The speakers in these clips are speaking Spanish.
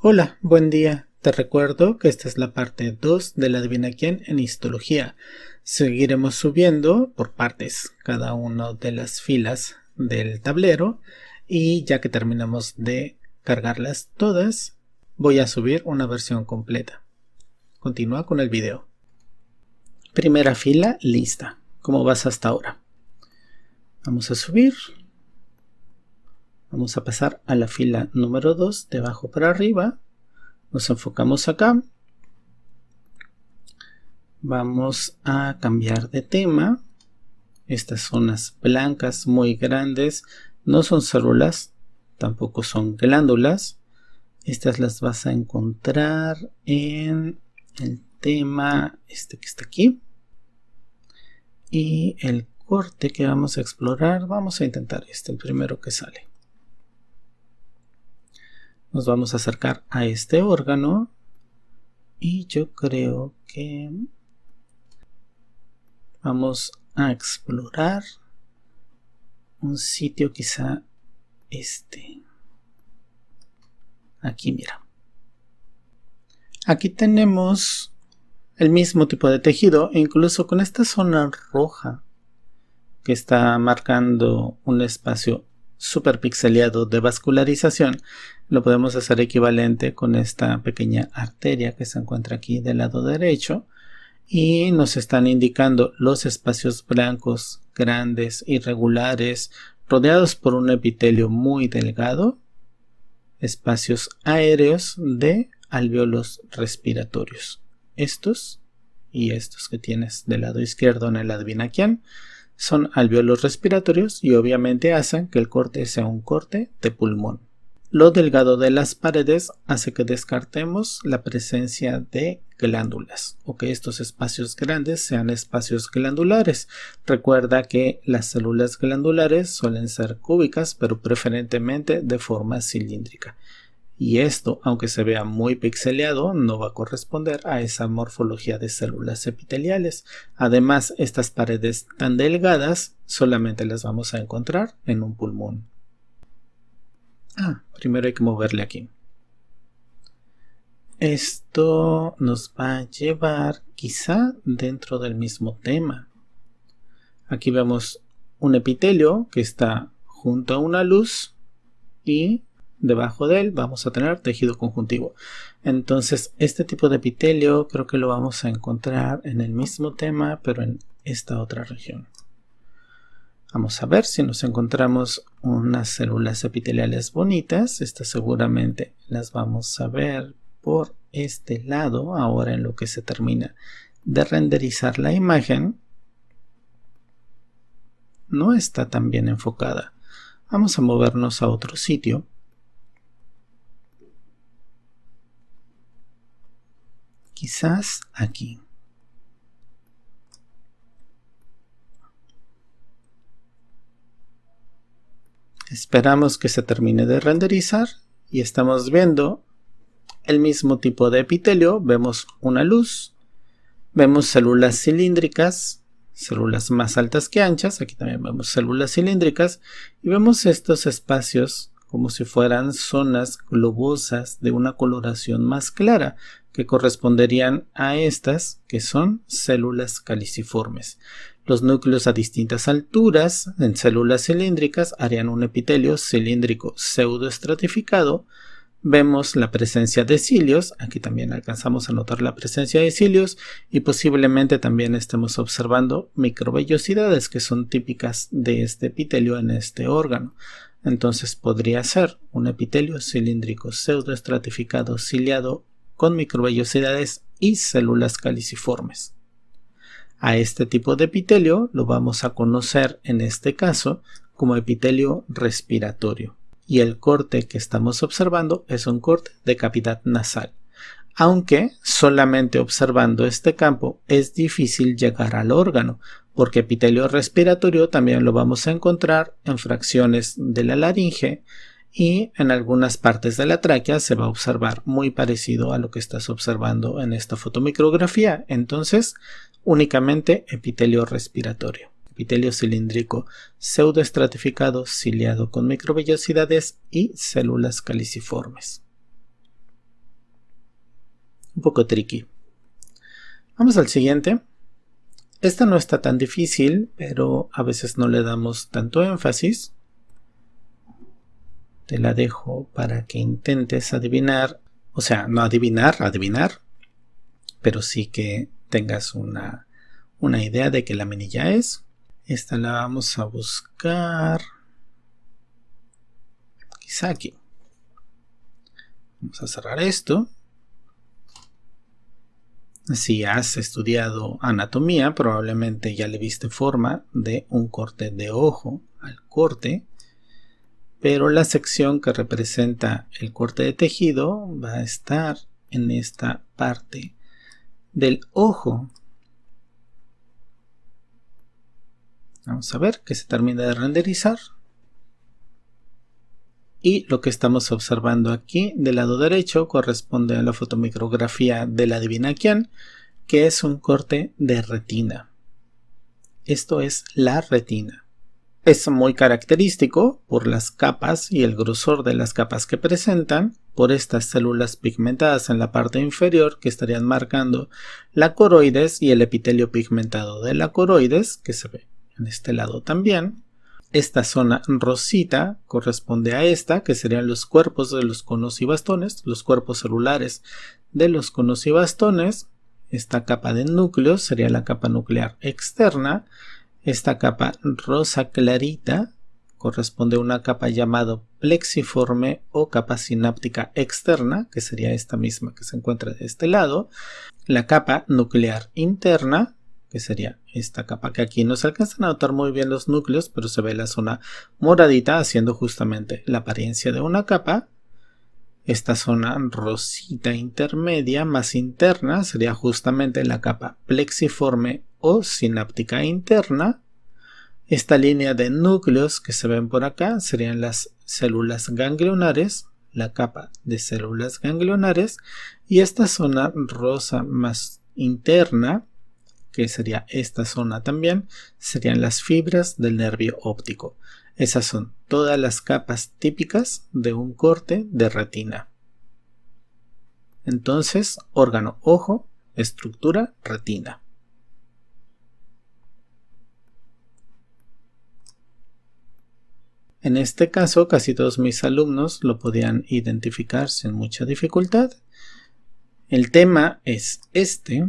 Hola, buen día. Te recuerdo que esta es la parte 2 de la Adivina quién en histología. Seguiremos subiendo por partes cada una de las filas del tablero y ya que terminamos de cargarlas todas, voy a subir una versión completa. Continúa con el video. Primera fila lista, como vas hasta ahora. Vamos a subir Vamos a pasar a la fila número 2, de abajo para arriba. Nos enfocamos acá. Vamos a cambiar de tema. Estas zonas blancas muy grandes no son células, tampoco son glándulas. Estas las vas a encontrar en el tema este que está aquí. Y el corte que vamos a explorar, vamos a intentar este, el primero que sale. Nos vamos a acercar a este órgano y yo creo que vamos a explorar un sitio quizá este aquí mira aquí tenemos el mismo tipo de tejido incluso con esta zona roja que está marcando un espacio superpixeleado de vascularización, lo podemos hacer equivalente con esta pequeña arteria que se encuentra aquí del lado derecho y nos están indicando los espacios blancos grandes irregulares rodeados por un epitelio muy delgado, espacios aéreos de alvéolos respiratorios. Estos y estos que tienes del lado izquierdo en el advinaquian son alveolos respiratorios y obviamente hacen que el corte sea un corte de pulmón. Lo delgado de las paredes hace que descartemos la presencia de glándulas o que estos espacios grandes sean espacios glandulares. Recuerda que las células glandulares suelen ser cúbicas pero preferentemente de forma cilíndrica y esto, aunque se vea muy pixeleado, no va a corresponder a esa morfología de células epiteliales. Además, estas paredes tan delgadas solamente las vamos a encontrar en un pulmón. Ah, primero hay que moverle aquí. Esto nos va a llevar quizá dentro del mismo tema. Aquí vemos un epitelio que está junto a una luz y debajo de él vamos a tener tejido conjuntivo. Entonces, este tipo de epitelio creo que lo vamos a encontrar en el mismo tema, pero en esta otra región. Vamos a ver si nos encontramos unas células epiteliales bonitas. Estas seguramente las vamos a ver por este lado, ahora en lo que se termina de renderizar la imagen. No está tan bien enfocada. Vamos a movernos a otro sitio. quizás aquí. Esperamos que se termine de renderizar y estamos viendo el mismo tipo de epitelio. Vemos una luz, vemos células cilíndricas, células más altas que anchas. Aquí también vemos células cilíndricas y vemos estos espacios como si fueran zonas globosas de una coloración más clara, que corresponderían a estas, que son células caliciformes. Los núcleos a distintas alturas, en células cilíndricas, harían un epitelio cilíndrico pseudoestratificado. Vemos la presencia de cilios, aquí también alcanzamos a notar la presencia de cilios y posiblemente también estemos observando microvellosidades que son típicas de este epitelio en este órgano entonces podría ser un epitelio cilíndrico pseudoestratificado ciliado con microvellosidades y células caliciformes. A este tipo de epitelio lo vamos a conocer en este caso como epitelio respiratorio y el corte que estamos observando es un corte de cavidad nasal aunque solamente observando este campo es difícil llegar al órgano, porque epitelio respiratorio también lo vamos a encontrar en fracciones de la laringe y en algunas partes de la tráquea se va a observar muy parecido a lo que estás observando en esta fotomicrografía, entonces únicamente epitelio respiratorio. Epitelio cilíndrico pseudoestratificado, ciliado con microvellosidades y células caliciformes un poco tricky. Vamos al siguiente. Esta no está tan difícil, pero a veces no le damos tanto énfasis. Te la dejo para que intentes adivinar, o sea, no adivinar, adivinar, pero sí que tengas una, una idea de qué menilla es. Esta la vamos a buscar quizá aquí. Vamos a cerrar esto. Si has estudiado anatomía, probablemente ya le viste forma de un corte de ojo al corte, pero la sección que representa el corte de tejido va a estar en esta parte del ojo. Vamos a ver que se termina de renderizar y lo que estamos observando aquí del lado derecho corresponde a la fotomicrografía de la Divinaquian, que es un corte de retina. Esto es la retina. Es muy característico por las capas y el grosor de las capas que presentan, por estas células pigmentadas en la parte inferior que estarían marcando la coroides y el epitelio pigmentado de la coroides, que se ve en este lado también, esta zona rosita corresponde a esta, que serían los cuerpos de los conos y bastones, los cuerpos celulares de los conos y bastones. Esta capa de núcleos sería la capa nuclear externa. Esta capa rosa clarita corresponde a una capa llamado plexiforme o capa sináptica externa, que sería esta misma que se encuentra de este lado. La capa nuclear interna que sería esta capa que aquí no se alcanzan a notar muy bien los núcleos, pero se ve la zona moradita haciendo justamente la apariencia de una capa. Esta zona rosita intermedia más interna sería justamente la capa plexiforme o sináptica interna. Esta línea de núcleos que se ven por acá serían las células ganglionares, la capa de células ganglionares, y esta zona rosa más interna que sería esta zona también, serían las fibras del nervio óptico. Esas son todas las capas típicas de un corte de retina. Entonces, órgano ojo, estructura retina. En este caso, casi todos mis alumnos lo podían identificar sin mucha dificultad. El tema es este,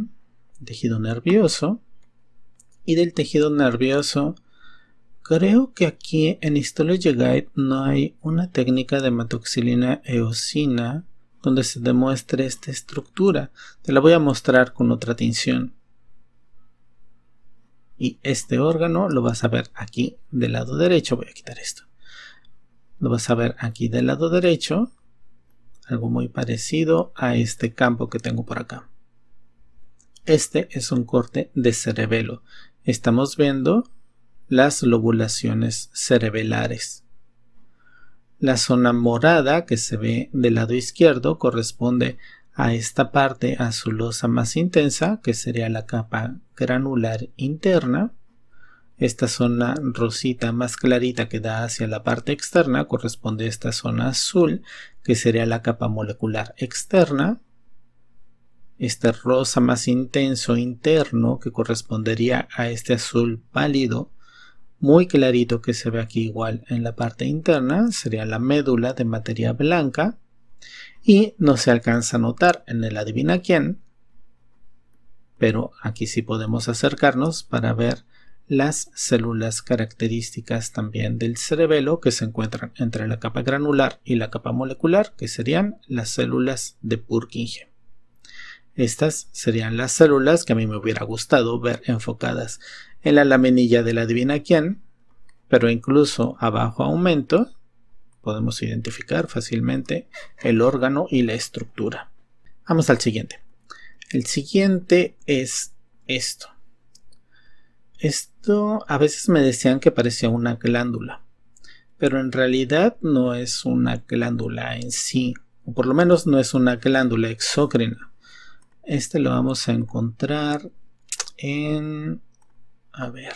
tejido nervioso. Y del tejido nervioso, creo que aquí en Histology Guide no hay una técnica de hematoxilina eosina donde se demuestre esta estructura. Te la voy a mostrar con otra tinción. Y este órgano lo vas a ver aquí del lado derecho. Voy a quitar esto. Lo vas a ver aquí del lado derecho. Algo muy parecido a este campo que tengo por acá. Este es un corte de cerebelo. Estamos viendo las lobulaciones cerebelares. La zona morada que se ve del lado izquierdo corresponde a esta parte azulosa más intensa, que sería la capa granular interna. Esta zona rosita más clarita que da hacia la parte externa corresponde a esta zona azul, que sería la capa molecular externa este rosa más intenso interno que correspondería a este azul pálido muy clarito que se ve aquí igual en la parte interna sería la médula de materia blanca y no se alcanza a notar en el adivina quién pero aquí sí podemos acercarnos para ver las células características también del cerebelo que se encuentran entre la capa granular y la capa molecular que serían las células de Purkinje estas serían las células que a mí me hubiera gustado ver enfocadas en la laminilla la divina quién, pero incluso abajo aumento podemos identificar fácilmente el órgano y la estructura. Vamos al siguiente. El siguiente es esto. Esto a veces me decían que parecía una glándula, pero en realidad no es una glándula en sí, o por lo menos no es una glándula exócrina este lo vamos a encontrar en... A ver.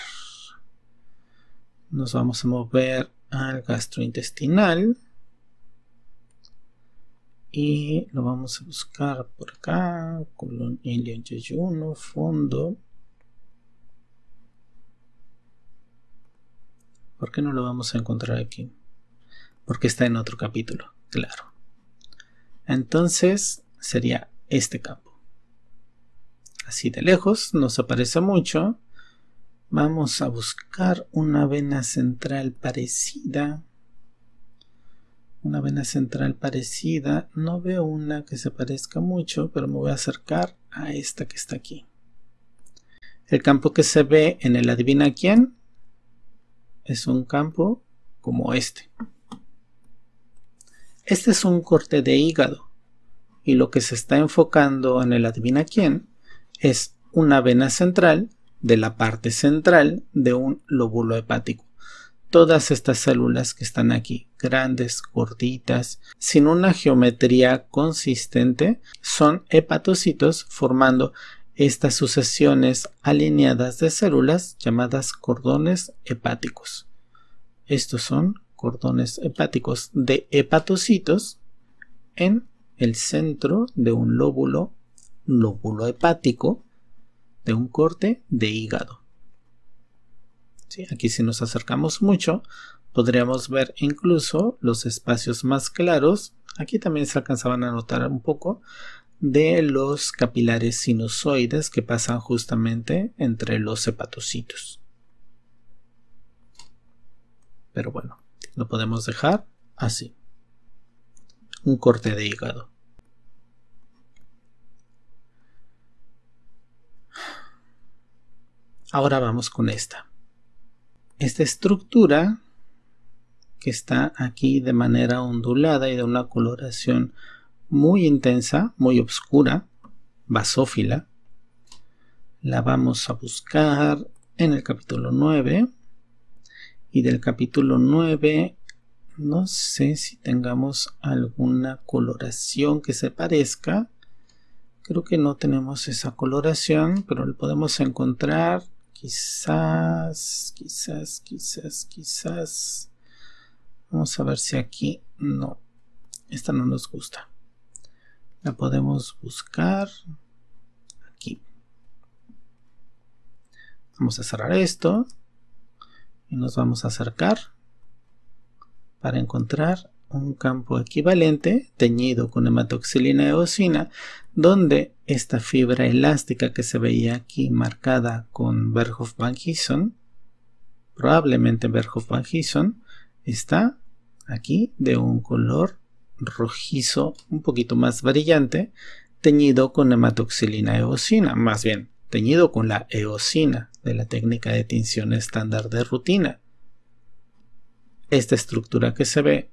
Nos vamos a mover al gastrointestinal. Y lo vamos a buscar por acá. Colon y Yeyuno, fondo. ¿Por qué no lo vamos a encontrar aquí? Porque está en otro capítulo, claro. Entonces sería este campo. Así de lejos no se aparece mucho. Vamos a buscar una vena central parecida. Una vena central parecida. No veo una que se parezca mucho, pero me voy a acercar a esta que está aquí. El campo que se ve en el adivina quién es un campo como este. Este es un corte de hígado y lo que se está enfocando en el adivina quién es una vena central de la parte central de un lóbulo hepático. Todas estas células que están aquí, grandes, gorditas, sin una geometría consistente, son hepatocitos formando estas sucesiones alineadas de células llamadas cordones hepáticos. Estos son cordones hepáticos de hepatocitos en el centro de un lóbulo lóbulo hepático de un corte de hígado. Aquí si nos acercamos mucho, podríamos ver incluso los espacios más claros. Aquí también se alcanzaban a notar un poco de los capilares sinusoides que pasan justamente entre los hepatocitos. Pero bueno, lo podemos dejar así. Un corte de hígado. Ahora vamos con esta. Esta estructura que está aquí de manera ondulada y de una coloración muy intensa, muy oscura, basófila, la vamos a buscar en el capítulo 9 y del capítulo 9 no sé si tengamos alguna coloración que se parezca creo que no tenemos esa coloración pero la podemos encontrar quizás, quizás, quizás, quizás. Vamos a ver si aquí no. Esta no nos gusta. La podemos buscar aquí. Vamos a cerrar esto. Y nos vamos a acercar para encontrar un campo equivalente teñido con hematoxilina eosina donde esta fibra elástica que se veía aquí marcada con berghoff Van probablemente berghoff Van está aquí de un color rojizo un poquito más brillante, teñido con hematoxilina eosina, más bien teñido con la eosina de la técnica de tinción estándar de rutina. Esta estructura que se ve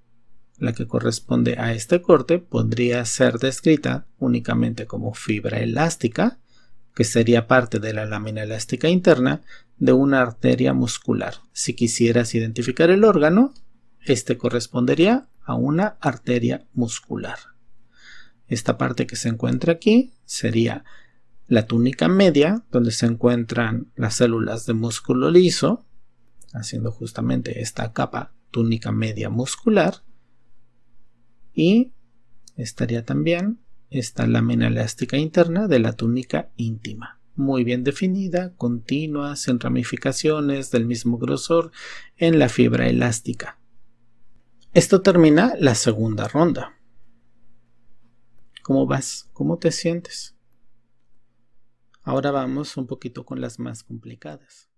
la que corresponde a este corte podría ser descrita únicamente como fibra elástica, que sería parte de la lámina elástica interna de una arteria muscular. Si quisieras identificar el órgano, este correspondería a una arteria muscular. Esta parte que se encuentra aquí sería la túnica media, donde se encuentran las células de músculo liso, haciendo justamente esta capa túnica media muscular y estaría también esta lámina elástica interna de la túnica íntima, muy bien definida, continua, sin ramificaciones, del mismo grosor en la fibra elástica. Esto termina la segunda ronda. ¿Cómo vas? ¿Cómo te sientes? Ahora vamos un poquito con las más complicadas.